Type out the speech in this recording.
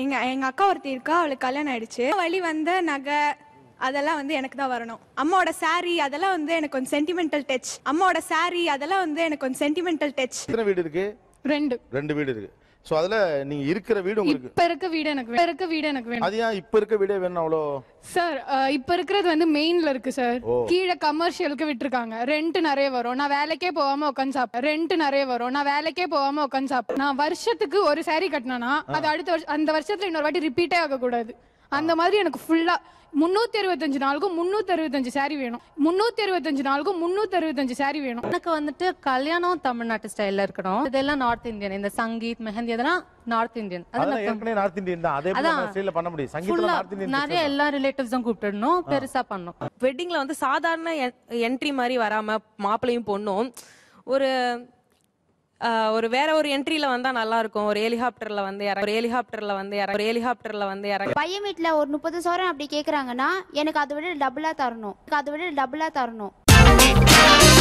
எங்க எங்க அக்கா ஒருத்தி இருக்கா அவளுக்கு கல்யாணம் ஆயிடுச்சு வழி வந்த நகை அதெல்லாம் வந்து எனக்கு தான் வரணும் அம்மாவோட சாரி அதெல்லாம் வந்து எனக்கு கொஞ்சம் சென்டிமெண்டல் டச் அம்மாவோட சாரி அதெல்லாம் வந்து எனக்கு கொஞ்சம் சென்டிமெண்டல் டச் எத்தனை வீடு இருக்கு ரெண்டு ரெண்டு வீடு இருக்கு சோ அதுல நீங்க இருக்கிற வீடு உங்களுக்கு இப்ப இருக்க வீடு எனக்கு வேணும் இருக்க வீடு எனக்கு வேணும் அது இப்ப இருக்க வீடே வேணும் அவ்வளோ சார் இப்ப இருக்கிறது வந்து மெயின்ல இருக்கு சார் கீழே கமர்ஷியலுக்கு விட்டுருக்காங்க ரெண்ட் நிறைய வரும் நான் வேலைக்கே போகாம உட்காந்து சாப்பிட்டேன் ரெண்ட் நிறைய வரும் நான் வேலைக்கே போகாம உட்காந்து சாப்பிட்டேன் நான் வருஷத்துக்கு ஒரு சாரி கட்டினா அது அடுத்த வருஷம் அந்த வருஷத்துல இன்னொரு வாட்டி ரிப்பீட்டே ஆகக்கூடாது அந்த மாதிரி எனக்கு ஃபுல்லா முந்நூற்றி அறுபத்தஞ்சு நாளுக்கும் முந்நூற்றி அறுபத்தஞ்சு சாரி வேணும் முந்நூற்றி அறுபத்தஞ்சு நாளுக்கும் முந்நூற்றி அறுபத்தஞ்சு சாரி வேணும் எனக்கு வந்துட்டு கல்யாணம் தமிழ்நாட்டு ஸ்டைலில் இருக்கணும் இதெல்லாம் நார்த் இந்தியன் இந்த சங்கீத் மெஹந்தி இதெல்லாம் நார்த் இந்தியன் அதெல்லாம் ஏற்கனவே நார்த் இந்தியன் தான் அதான். பண்ண முடியும் சங்கீதம் நிறைய எல்லா ரிலேட்டிவ்ஸும் கூப்பிட்டுடணும் பெருசா பண்ணணும் வெட்டிங்ல வந்து சாதாரண என்ட்ரி மாதிரி வராம மாப்பிள்ளையும் பொண்ணும் ஒரு ஒரு வேற ஒரு என்ட்ரியில வந்தா நல்லா இருக்கும் ஒரு ஹெலிகாப்டர்ல வந்து இறங்க ஒரு ஹெலிகாப்டர்ல வந்து இறங்க ஒரு ஹெலிகாப்டர்ல வந்து இறங்க பையன் வீட்டுல ஒரு முப்பது சோரம் அப்படி கேக்குறாங்கன்னா எனக்கு அதை விட டபுளா தரணும் அதை விட டபுளா தரணும்